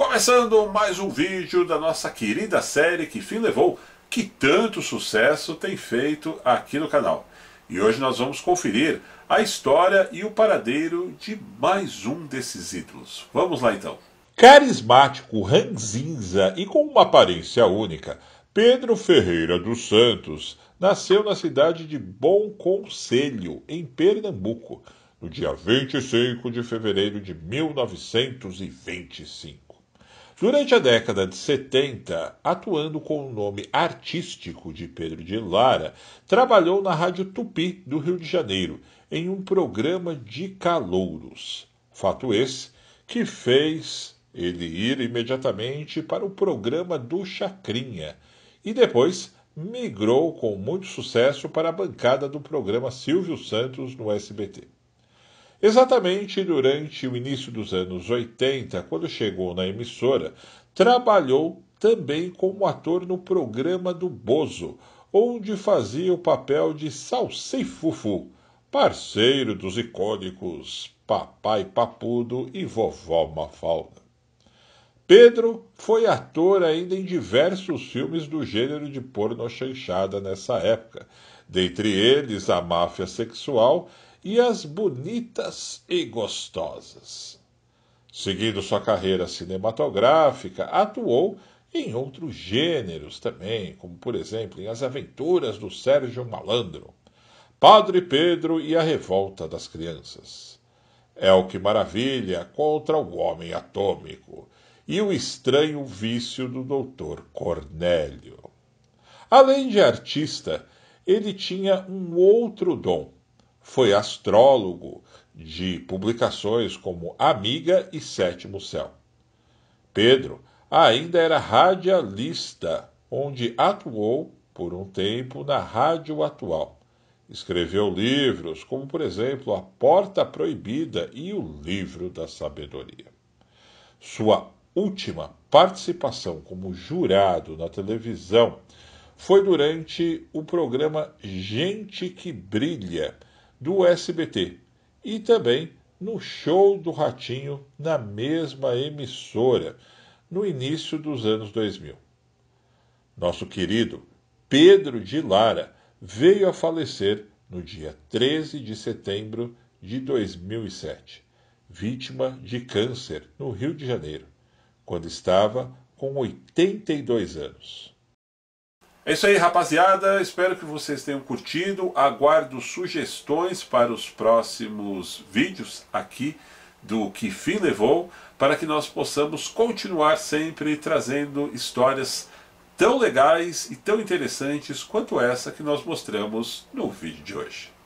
Começando mais um vídeo da nossa querida série que fim levou, que tanto sucesso tem feito aqui no canal. E hoje nós vamos conferir a história e o paradeiro de mais um desses ídolos. Vamos lá então. Carismático, ranzinza e com uma aparência única, Pedro Ferreira dos Santos nasceu na cidade de Bom Conselho, em Pernambuco, no dia 25 de fevereiro de 1925. Durante a década de 70, atuando com o nome artístico de Pedro de Lara, trabalhou na Rádio Tupi do Rio de Janeiro em um programa de calouros. Fato esse que fez ele ir imediatamente para o programa do Chacrinha e depois migrou com muito sucesso para a bancada do programa Silvio Santos no SBT. Exatamente durante o início dos anos 80, quando chegou na emissora, trabalhou também como ator no programa do Bozo, onde fazia o papel de Salsifufu, parceiro dos icônicos Papai Papudo e Vovó Mafalda. Pedro foi ator ainda em diversos filmes do gênero de porno chanchada nessa época, dentre eles A Máfia Sexual e as bonitas e gostosas. Seguindo sua carreira cinematográfica, atuou em outros gêneros também, como por exemplo em As Aventuras do Sérgio Malandro, Padre Pedro e a Revolta das Crianças. É o que maravilha contra o homem atômico e o estranho vício do doutor Cornélio. Além de artista, ele tinha um outro dom, foi astrólogo de publicações como Amiga e Sétimo Céu. Pedro ainda era radialista, onde atuou por um tempo na Rádio Atual. Escreveu livros, como por exemplo A Porta Proibida e O Livro da Sabedoria. Sua última participação como jurado na televisão foi durante o programa Gente que Brilha, do SBT e também no Show do Ratinho na mesma emissora, no início dos anos 2000. Nosso querido Pedro de Lara veio a falecer no dia 13 de setembro de 2007, vítima de câncer no Rio de Janeiro, quando estava com 82 anos. É isso aí, rapaziada. Espero que vocês tenham curtido. Aguardo sugestões para os próximos vídeos aqui do Que Fim Levou, para que nós possamos continuar sempre trazendo histórias tão legais e tão interessantes quanto essa que nós mostramos no vídeo de hoje.